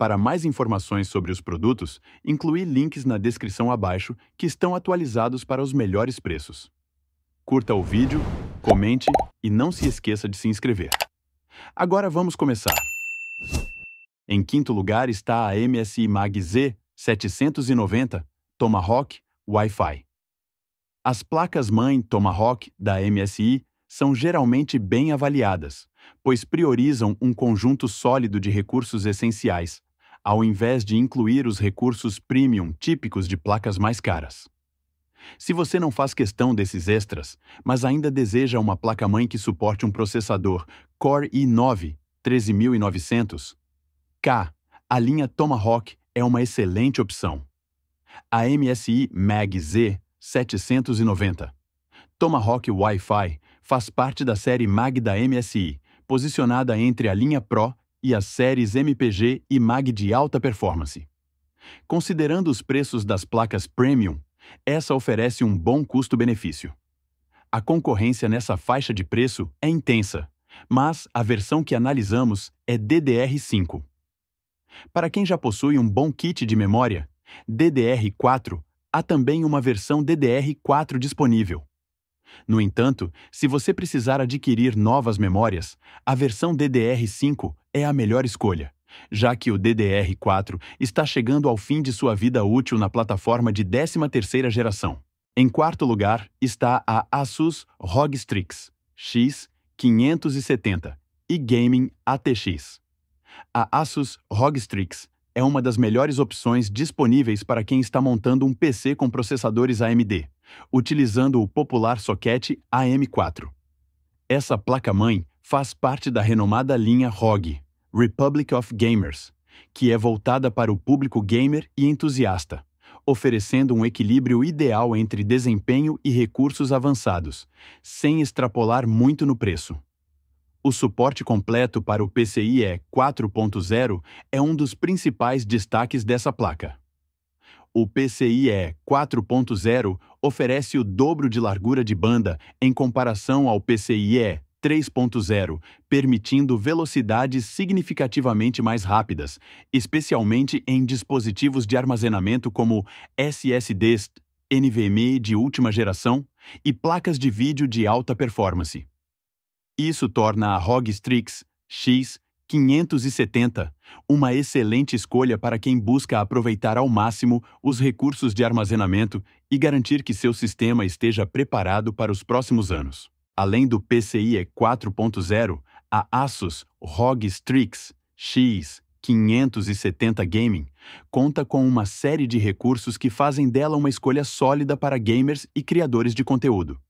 Para mais informações sobre os produtos, incluí links na descrição abaixo que estão atualizados para os melhores preços. Curta o vídeo, comente e não se esqueça de se inscrever. Agora vamos começar. Em quinto lugar está a MSI Mag Z 790 Tomahawk Wi-Fi. As placas-mãe Tomahawk da MSI são geralmente bem avaliadas, pois priorizam um conjunto sólido de recursos essenciais, ao invés de incluir os recursos premium típicos de placas mais caras. Se você não faz questão desses extras, mas ainda deseja uma placa-mãe que suporte um processador Core i9 13900K, a linha Tomahawk é uma excelente opção. A MSI Mag Z 790 Tomahawk Wi-Fi faz parte da série Mag da MSI, posicionada entre a linha Pro e as séries MPG e MAG de alta performance. Considerando os preços das placas premium, essa oferece um bom custo-benefício. A concorrência nessa faixa de preço é intensa, mas a versão que analisamos é DDR5. Para quem já possui um bom kit de memória, DDR4 há também uma versão DDR4 disponível. No entanto, se você precisar adquirir novas memórias, a versão DDR5 é a melhor escolha, já que o DDR4 está chegando ao fim de sua vida útil na plataforma de 13ª geração. Em quarto lugar está a Asus ROG Strix X570 e Gaming ATX. A Asus ROG Strix é uma das melhores opções disponíveis para quem está montando um PC com processadores AMD, utilizando o popular soquete AM4. Essa placa-mãe faz parte da renomada linha ROG, Republic of Gamers, que é voltada para o público gamer e entusiasta, oferecendo um equilíbrio ideal entre desempenho e recursos avançados, sem extrapolar muito no preço. O suporte completo para o PCIe 4.0 é um dos principais destaques dessa placa. O PCIe 4.0 oferece o dobro de largura de banda em comparação ao PCIe 3.0, permitindo velocidades significativamente mais rápidas, especialmente em dispositivos de armazenamento como SSDs, NVMe de última geração e placas de vídeo de alta performance. Isso torna a ROG Strix X 570. Uma excelente escolha para quem busca aproveitar ao máximo os recursos de armazenamento e garantir que seu sistema esteja preparado para os próximos anos. Além do PCIe 4.0, a Asus ROG Strix X570 Gaming conta com uma série de recursos que fazem dela uma escolha sólida para gamers e criadores de conteúdo.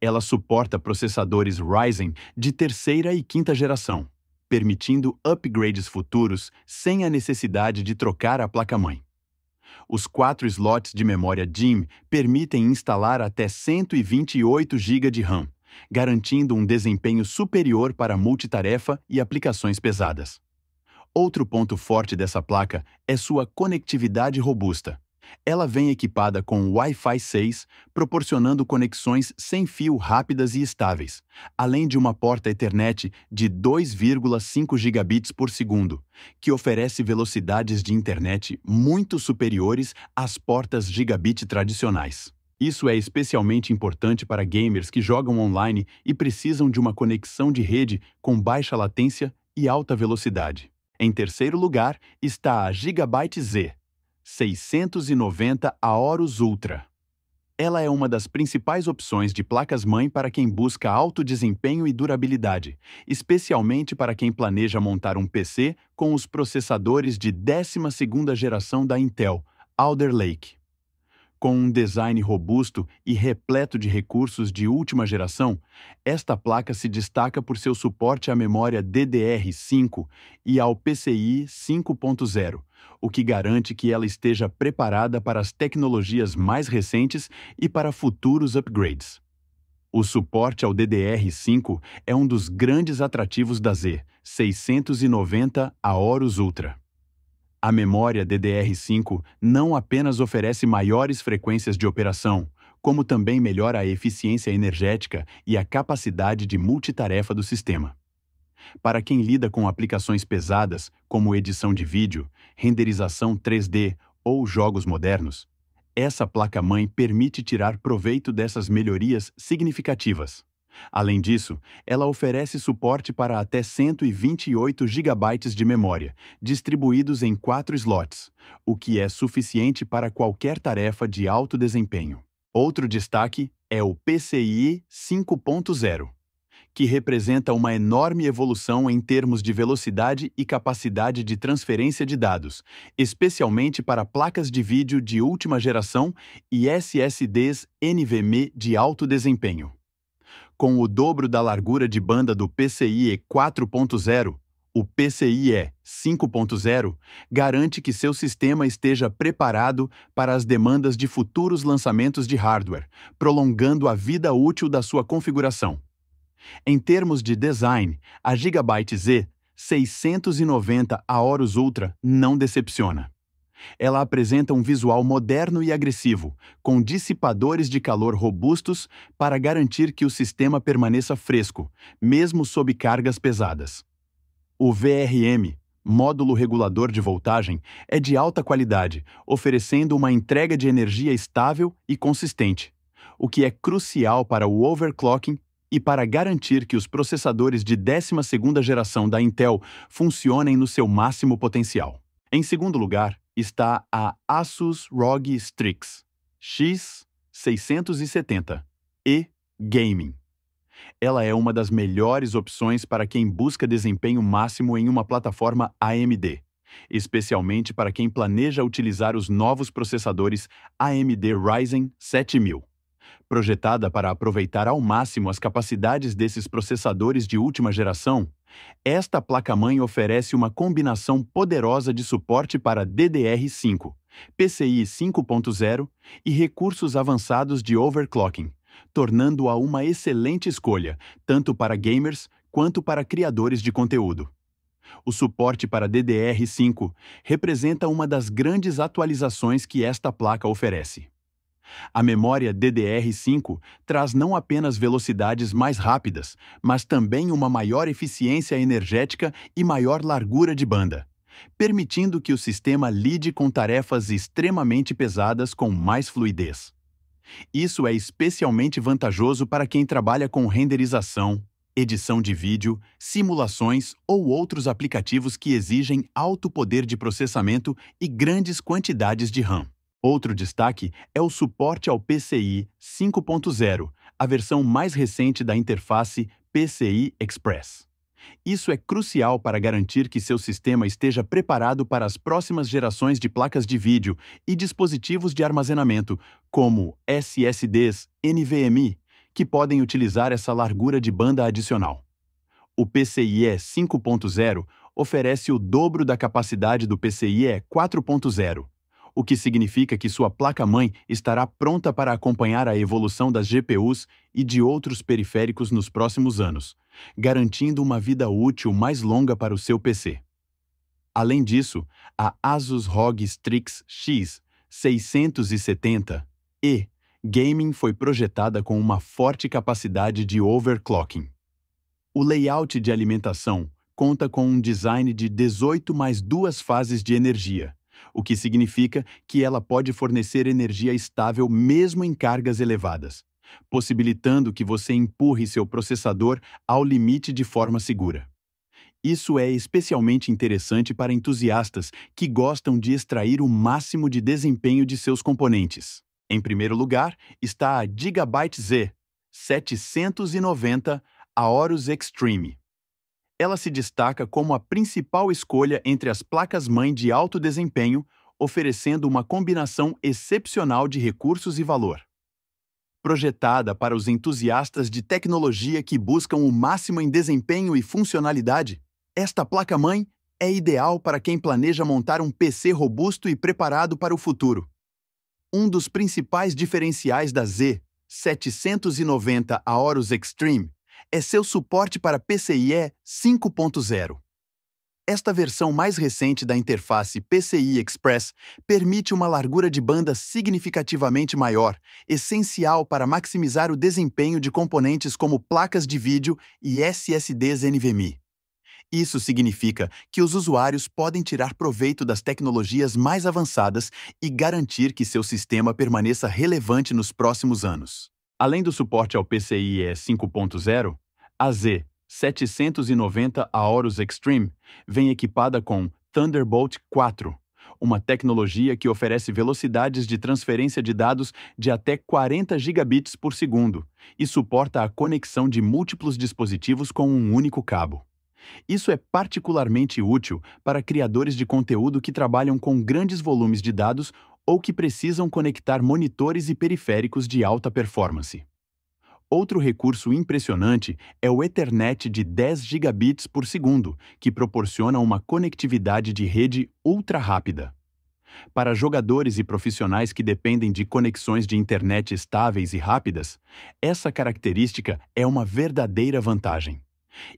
Ela suporta processadores Ryzen de terceira e quinta geração permitindo upgrades futuros sem a necessidade de trocar a placa-mãe. Os quatro slots de memória DIMM permitem instalar até 128 GB de RAM, garantindo um desempenho superior para multitarefa e aplicações pesadas. Outro ponto forte dessa placa é sua conectividade robusta. Ela vem equipada com Wi-Fi 6, proporcionando conexões sem fio rápidas e estáveis, além de uma porta Ethernet de 2,5 gigabits por segundo, que oferece velocidades de internet muito superiores às portas gigabit tradicionais. Isso é especialmente importante para gamers que jogam online e precisam de uma conexão de rede com baixa latência e alta velocidade. Em terceiro lugar está a Gigabyte Z, 690 Aorus Ultra. Ela é uma das principais opções de placas-mãe para quem busca alto desempenho e durabilidade, especialmente para quem planeja montar um PC com os processadores de 12ª geração da Intel, Alder Lake. Com um design robusto e repleto de recursos de última geração, esta placa se destaca por seu suporte à memória DDR5 e ao PCI 5.0, o que garante que ela esteja preparada para as tecnologias mais recentes e para futuros upgrades. O suporte ao DDR5 é um dos grandes atrativos da Z690 Aorus Ultra. A memória DDR5 não apenas oferece maiores frequências de operação, como também melhora a eficiência energética e a capacidade de multitarefa do sistema. Para quem lida com aplicações pesadas, como edição de vídeo, renderização 3D ou jogos modernos, essa placa-mãe permite tirar proveito dessas melhorias significativas. Além disso, ela oferece suporte para até 128 GB de memória, distribuídos em quatro slots, o que é suficiente para qualquer tarefa de alto desempenho. Outro destaque é o PCIe 5.0, que representa uma enorme evolução em termos de velocidade e capacidade de transferência de dados, especialmente para placas de vídeo de última geração e SSDs NVMe de alto desempenho. Com o dobro da largura de banda do PCIe 4.0, o PCIe 5.0 garante que seu sistema esteja preparado para as demandas de futuros lançamentos de hardware, prolongando a vida útil da sua configuração. Em termos de design, a Gigabyte Z 690 a Horus Ultra não decepciona. Ela apresenta um visual moderno e agressivo, com dissipadores de calor robustos para garantir que o sistema permaneça fresco, mesmo sob cargas pesadas. O VRM, módulo regulador de voltagem, é de alta qualidade, oferecendo uma entrega de energia estável e consistente, o que é crucial para o overclocking e para garantir que os processadores de 12ª geração da Intel funcionem no seu máximo potencial. Em segundo lugar, está a Asus ROG Strix X670 e Gaming. Ela é uma das melhores opções para quem busca desempenho máximo em uma plataforma AMD, especialmente para quem planeja utilizar os novos processadores AMD Ryzen 7000 projetada para aproveitar ao máximo as capacidades desses processadores de última geração, esta placa-mãe oferece uma combinação poderosa de suporte para DDR5, PCI 5.0 e recursos avançados de overclocking, tornando-a uma excelente escolha, tanto para gamers quanto para criadores de conteúdo. O suporte para DDR5 representa uma das grandes atualizações que esta placa oferece. A memória DDR5 traz não apenas velocidades mais rápidas, mas também uma maior eficiência energética e maior largura de banda, permitindo que o sistema lide com tarefas extremamente pesadas com mais fluidez. Isso é especialmente vantajoso para quem trabalha com renderização, edição de vídeo, simulações ou outros aplicativos que exigem alto poder de processamento e grandes quantidades de RAM. Outro destaque é o suporte ao PCI 5.0, a versão mais recente da interface PCI Express. Isso é crucial para garantir que seu sistema esteja preparado para as próximas gerações de placas de vídeo e dispositivos de armazenamento, como SSDs NVMe, que podem utilizar essa largura de banda adicional. O PCIe 5.0 oferece o dobro da capacidade do PCIe 4.0 o que significa que sua placa-mãe estará pronta para acompanhar a evolução das GPUs e de outros periféricos nos próximos anos, garantindo uma vida útil mais longa para o seu PC. Além disso, a Asus ROG Strix X 670 e gaming foi projetada com uma forte capacidade de overclocking. O layout de alimentação conta com um design de 18 mais duas fases de energia, o que significa que ela pode fornecer energia estável mesmo em cargas elevadas, possibilitando que você empurre seu processador ao limite de forma segura. Isso é especialmente interessante para entusiastas que gostam de extrair o máximo de desempenho de seus componentes. Em primeiro lugar está a Gigabyte Z 790 Aorus Extreme ela se destaca como a principal escolha entre as placas-mãe de alto desempenho, oferecendo uma combinação excepcional de recursos e valor. Projetada para os entusiastas de tecnologia que buscam o máximo em desempenho e funcionalidade, esta placa-mãe é ideal para quem planeja montar um PC robusto e preparado para o futuro. Um dos principais diferenciais da Z790 Aorus Extreme é seu suporte para PCIe 5.0. Esta versão mais recente da interface PCI Express permite uma largura de banda significativamente maior, essencial para maximizar o desempenho de componentes como placas de vídeo e SSDs NVMe. Isso significa que os usuários podem tirar proveito das tecnologias mais avançadas e garantir que seu sistema permaneça relevante nos próximos anos. Além do suporte ao PCIe 5.0, a Z790 Aorus Extreme vem equipada com Thunderbolt 4, uma tecnologia que oferece velocidades de transferência de dados de até 40 gigabits por segundo e suporta a conexão de múltiplos dispositivos com um único cabo. Isso é particularmente útil para criadores de conteúdo que trabalham com grandes volumes de dados ou que precisam conectar monitores e periféricos de alta performance. Outro recurso impressionante é o Ethernet de 10 gigabits por segundo, que proporciona uma conectividade de rede ultra rápida. Para jogadores e profissionais que dependem de conexões de internet estáveis e rápidas, essa característica é uma verdadeira vantagem.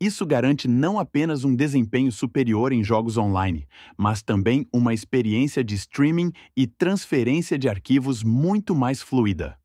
Isso garante não apenas um desempenho superior em jogos online, mas também uma experiência de streaming e transferência de arquivos muito mais fluida.